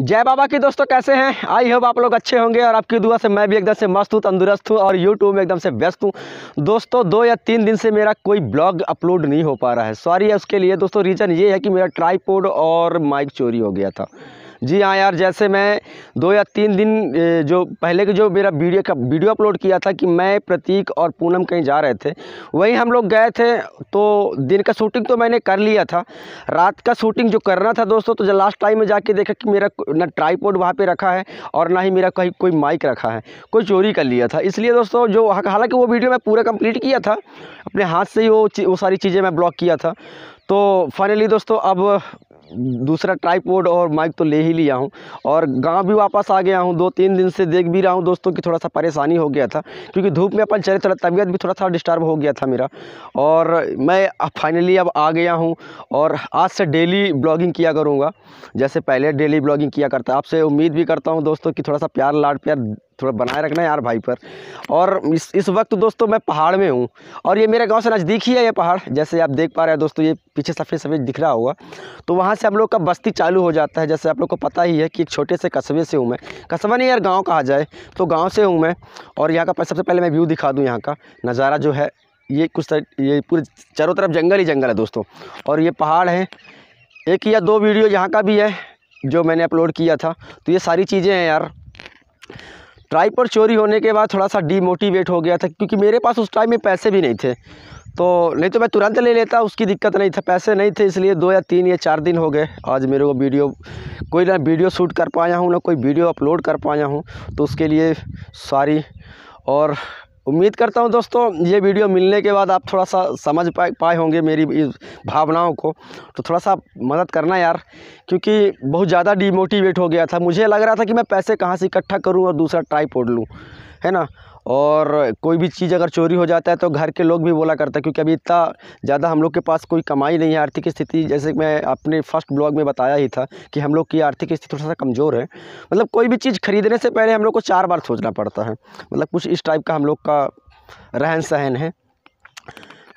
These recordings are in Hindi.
जय बाबा की दोस्तों कैसे हैं आई होप आप लोग अच्छे होंगे और आपकी दुआ से मैं भी एकदम से मस्त हूँ तंदुरुस्त हूँ और यूट्यूब में एकदम से व्यस्त हूँ दोस्तों दो या तीन दिन से मेरा कोई ब्लॉग अपलोड नहीं हो पा रहा है सॉरी है उसके लिए दोस्तों रीज़न ये है कि मेरा ट्राईपोड और माइक चोरी हो गया था जी हाँ यार जैसे मैं दो या तीन दिन जो पहले के जो मेरा वीडियो का वीडियो अपलोड किया था कि मैं प्रतीक और पूनम कहीं जा रहे थे वहीं हम लोग गए थे तो दिन का शूटिंग तो मैंने कर लिया था रात का शूटिंग जो करना था दोस्तों तो जब लास्ट टाइम में जाके देखा कि मेरा ना ट्राईपोर्ड वहाँ पर रखा है और ना ही मेरा कहीं कोई माइक रखा है कोई चोरी कर लिया था इसलिए दोस्तों जो हालाँकि वो वीडियो मैं पूरा कम्प्लीट किया था अपने हाथ से ही वो वो सारी चीज़ें मैं ब्लॉक किया था तो फाइनली दोस्तों अब दूसरा ट्राईपोर्ड और माइक तो ले ही लिया हूँ और गांव भी वापस आ गया हूँ दो तीन दिन से देख भी रहा हूँ दोस्तों कि थोड़ा सा परेशानी हो गया था क्योंकि धूप में अपन चले तो थोड़ा तबीयत भी थोड़ा सा डिस्टर्ब हो गया था मेरा और मैं फाइनली अब आ गया हूँ और आज से डेली ब्लॉगिंग किया करूँगा जैसे पहले डेली ब्लॉगिंग किया करता आपसे उम्मीद भी करता हूँ दोस्तों की थोड़ा सा प्यार लाड प्यार थोड़ा बनाए रखना यार भाई पर और इस इस वक्त दोस्तों मैं पहाड़ में हूँ और ये मेरे गांव से नज़दीक ही है ये पहाड़ जैसे आप देख पा रहे हैं दोस्तों ये पीछे सफ़ेद सफ़ेद दिख रहा होगा तो वहाँ से हम लोग का बस्ती चालू हो जाता है जैसे आप लोग को पता ही है कि एक छोटे से कस्बे से हूँ मैं कस्बा नहीं यार गाँव कहा जाए तो गाँव से हूँ मैं और यहाँ का सबसे पहले मैं व्यू दिखा दूँ यहाँ का नज़ारा जो है ये कुछ ये पूरे चारों तरफ जंगल ही जंगल है दोस्तों और ये पहाड़ है एक या दो वीडियो यहाँ का भी है जो मैंने अपलोड किया था तो ये सारी चीज़ें हैं यार ट्राइपर चोरी होने के बाद थोड़ा सा डीमोटिवेट हो गया था क्योंकि मेरे पास उस टाइम में पैसे भी नहीं थे तो नहीं तो मैं तुरंत ले लेता उसकी दिक्कत नहीं था पैसे नहीं थे इसलिए दो या तीन या चार दिन हो गए आज मेरे को वीडियो कोई ना वीडियो शूट कर पाया हूँ ना कोई वीडियो अपलोड कर पाया हूँ तो उसके लिए सॉरी और उम्मीद करता हूं दोस्तों ये वीडियो मिलने के बाद आप थोड़ा सा समझ पाए पाए होंगे मेरी इस भावनाओं को तो थोड़ा सा मदद करना यार क्योंकि बहुत ज़्यादा डीमोटिवेट हो गया था मुझे लग रहा था कि मैं पैसे कहाँ से इकट्ठा करूँ और दूसरा पोड़ लूँ है ना और कोई भी चीज़ अगर चोरी हो जाता है तो घर के लोग भी बोला करते हैं क्योंकि अभी इतना ज़्यादा हम लोग के पास कोई कमाई नहीं है आर्थिक स्थिति जैसे मैं अपने फर्स्ट ब्लॉग में बताया ही था कि हम लोग की आर्थिक स्थिति थोड़ा सा कमज़ोर है मतलब कोई भी चीज़ खरीदने से पहले हम लोग को चार बार सोचना पड़ता है मतलब कुछ इस टाइप का हम लोग का रहन सहन है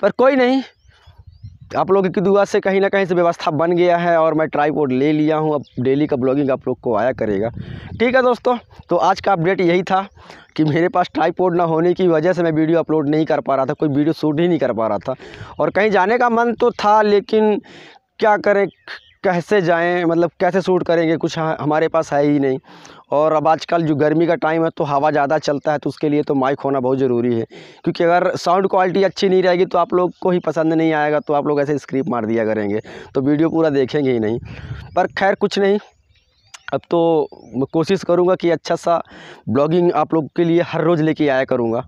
पर कोई नहीं आप लोगों की दुआ से कहीं ना कहीं से व्यवस्था बन गया है और मैं ट्राईपोर्ट ले लिया हूँ अब डेली का ब्लॉगिंग आप लोग को आया करेगा ठीक है दोस्तों तो आज का अपडेट यही था कि मेरे पास ट्राईपोर्ट ना होने की वजह से मैं वीडियो अपलोड नहीं कर पा रहा था कोई वीडियो शूट ही नहीं कर पा रहा था और कहीं जाने का मन तो था लेकिन क्या करें कैसे जाएं मतलब कैसे सूट करेंगे कुछ हमारे पास है ही नहीं और अब आजकल जो गर्मी का टाइम है तो हवा ज़्यादा चलता है तो उसके लिए तो माइक होना बहुत ज़रूरी है क्योंकि अगर साउंड क्वालिटी अच्छी नहीं रहेगी तो आप लोग को ही पसंद नहीं आएगा तो आप लोग ऐसे स्क्रीप मार दिया करेंगे तो वीडियो पूरा देखेंगे ही नहीं पर खैर कुछ नहीं अब तो कोशिश करूँगा कि अच्छा सा ब्लॉगिंग आप लोग के लिए हर रोज़ लेके आया करूँगा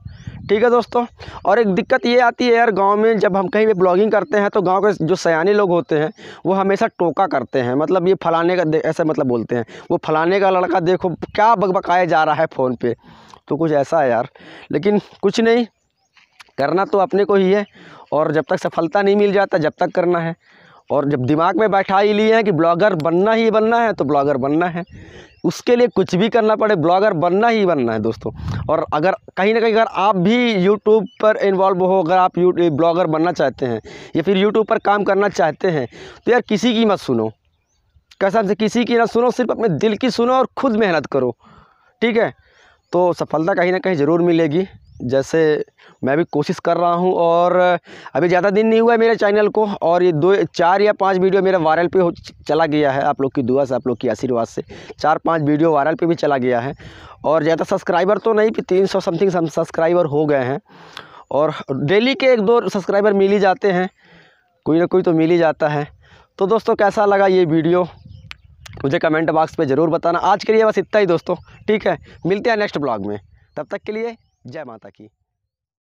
ठीक है दोस्तों और एक दिक्कत ये आती है यार गांव में जब हम कहीं भी ब्लॉगिंग करते हैं तो गांव के जो सयाने लोग होते हैं वो हमेशा टोका करते हैं मतलब ये फलाने का ऐसा मतलब बोलते हैं वो फलाने का लड़का देखो क्या बकबकाया जा रहा है फ़ोन पर तो कुछ ऐसा है यार लेकिन कुछ नहीं करना तो अपने को ही है और जब तक सफलता नहीं मिल जाता जब तक करना है और जब दिमाग में बैठा ही लिए हैं कि ब्लॉगर बनना ही बनना है तो ब्लॉगर बनना है उसके लिए कुछ भी करना पड़े ब्लॉगर बनना ही बनना है दोस्तों और अगर कहीं ना कहीं अगर आप भी यूट्यूब पर इन्वॉल्व हो अगर आप ब्लॉगर बनना चाहते हैं या फिर यूट्यूब पर काम करना चाहते हैं तो यार किसी की मत सुनो कसम से किसी की ना सुनो सिर्फ अपने दिल की सुनो और ख़ुद मेहनत करो ठीक है तो सफलता कहीं ना कहीं ज़रूर मिलेगी जैसे मैं भी कोशिश कर रहा हूँ और अभी ज़्यादा दिन नहीं हुआ है मेरे चैनल को और ये दो चार या पांच वीडियो मेरा वायरल पे हो चला गया है आप लोग की दुआ से आप लोग की आशीर्वाद से चार पांच वीडियो वायरल पे भी चला गया है और ज़्यादा सब्सक्राइबर तो नहीं भी तीन सौ समथिंग सब्सक्राइबर हो गए हैं और डेली के एक दो सब्सक्राइबर मिल ही जाते हैं कोई ना कोई तो मिल ही जाता है तो दोस्तों कैसा लगा ये वीडियो मुझे कमेंट बॉक्स पर ज़रूर बताना आज के लिए बस इतना ही दोस्तों ठीक है मिलते हैं नेक्स्ट ब्लॉग में तब तक के लिए जय माता की